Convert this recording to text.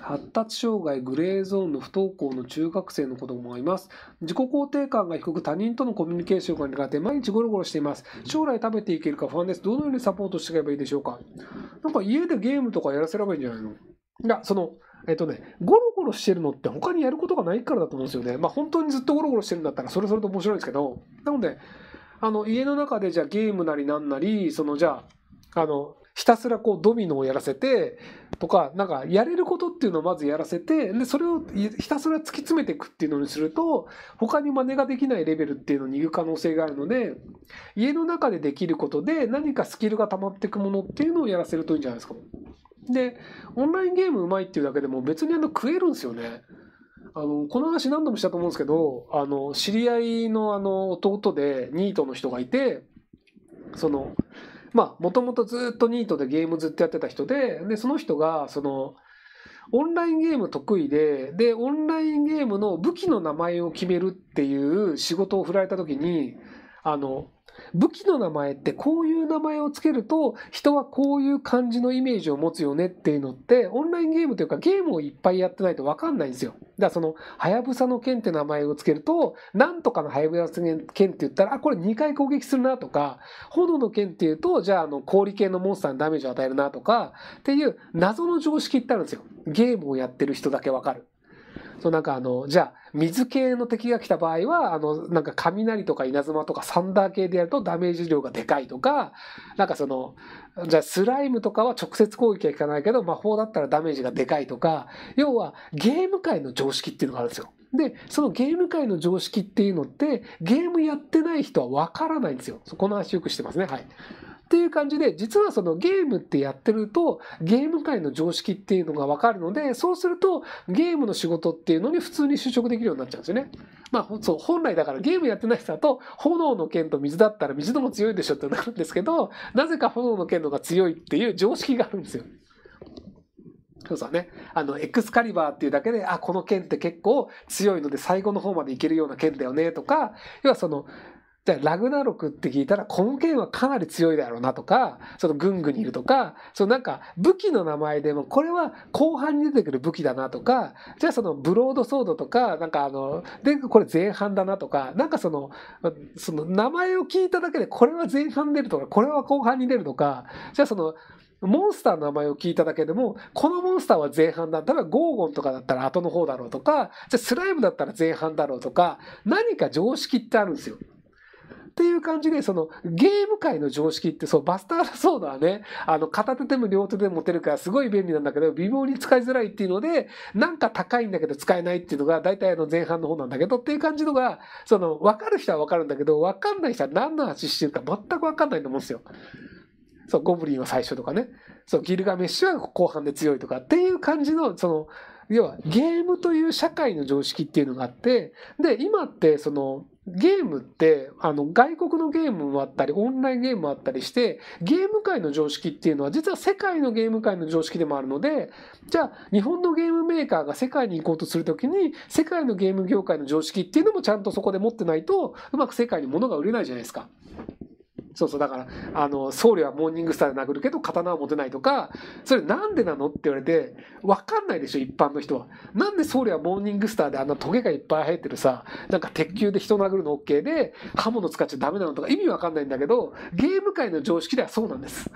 発達障害グレーゾーンの不登校の中学生の子供がいます自己肯定感が低く他人とのコミュニケーションが苦手毎日ゴロゴロしています将来食べていけるか不安ですどのようにサポートしていけばいいでしょうかなんか家でゲームとかやらせればいいんじゃないのいやそのえっとね、ゴロゴロしてるのって他にやることがないからだと思うんですよね。まあ本当にずっとゴロゴロしてるんだったらそれそれと面白いんですけど、なので、あの家の中でじゃあゲームなりなんなり、そのじゃあ、あの、ひたすらこうドミノをやらせてとかなんかやれることっていうのをまずやらせてでそれをひたすら突き詰めていくっていうのにすると他に真似ができないレベルっていうのに行く可能性があるので家の中でできることで何かスキルが溜まっていくものっていうのをやらせるといいんじゃないですか。でオンラインゲームうまいっていうだけでも別にあの食えるんですよね。あのこの話何度もしたと思うんですけどあの知り合いのあの弟でニートの人がいてそのまあ、もともとずっとニートでゲームずっとやってた人で、で、その人が、その、オンラインゲーム得意で、で、オンラインゲームの武器の名前を決めるっていう仕事を振られた時に、あの、武器の名前ってこういう名前をつけると人はこういう感じのイメージを持つよねっていうのってオンラインゲームというかゲームをいっぱいやってないと分かんないんですよ。だからその「はやぶさの剣」って名前をつけるとなんとかのはやぶさの剣って言ったらあこれ2回攻撃するなとか炎の剣っていうとじゃああの氷系のモンスターにダメージを与えるなとかっていう謎の常識ってあるんですよ。ゲームをやってる人だけ分かる。そうなんかあのじゃあ水系の敵が来た場合は、あの、なんか雷とか稲妻とかサンダー系でやるとダメージ量がでかいとか、なんかその、じゃあスライムとかは直接攻撃は効かないけど、魔法だったらダメージがでかいとか、要はゲーム界の常識っていうのがあるんですよ。で、そのゲーム界の常識っていうのって、ゲームやってない人はわからないんですよ。この話よくしてますね。はい。っていう感じで、実はそのゲームってやってると、ゲーム界の常識っていうのがわかるので、そうすると、ゲームの仕事っていうのに普通に就職できるようになっちゃうんですよね。まあ、そう、本来だからゲームやってない人だと、炎の剣と水だったら水のも強いでしょってなるんですけど、なぜか炎の剣のが強いっていう常識があるんですよ。そうそうね。あの、エクスカリバーっていうだけで、あ、この剣って結構強いので最後の方までいけるような剣だよね、とか、要はその、じゃあラグナロクって聞いたらこの剣はかなり強いだろうなとかその軍具にいるとかそのなんか武器の名前でもこれは後半に出てくる武器だなとかじゃあそのブロードソードとかなんかあのでこれ前半だなとかなんかそのその名前を聞いただけでこれは前半出るとかこれは後半に出るとかじゃあそのモンスターの名前を聞いただけでも、このモンスターは前半だ。例えばゴーゴンとかだったら後の方だろうとか、じゃスライムだったら前半だろうとか、何か常識ってあるんですよ。っていう感じで、そのゲーム界の常識って、そう、バスターソードはね、あの、片手でも両手でも持てるからすごい便利なんだけど、微妙に使いづらいっていうので、なんか高いんだけど使えないっていうのが、大体あの前半の方なんだけどっていう感じのが、その、わかる人はわかるんだけど、わかんない人は何の話してるか全くわかんないと思うんですよ。そう、ゴブリンは最初とかね。そう、ギルガメッシュは後半で強いとかっていう感じの、その、要はゲームという社会の常識っていうのがあってで今ってそのゲームってあの外国のゲームもあったりオンラインゲームもあったりしてゲーム界の常識っていうのは実は世界のゲーム界の常識でもあるのでじゃあ日本のゲームメーカーが世界に行こうとする時に世界のゲーム業界の常識っていうのもちゃんとそこで持ってないとうまく世界に物が売れないじゃないですか。そうそうだからあの僧侶はモーニングスターで殴るけど刀は持てないとかそれなんでなのって言われて分かんないでしょ一般の人は。なんで僧侶はモーニングスターであんなトゲがいっぱい生えてるさなんか鉄球で人殴るの OK で刃物使っちゃダメなのとか意味分かんないんだけどゲーム界の常識ではそうなんです。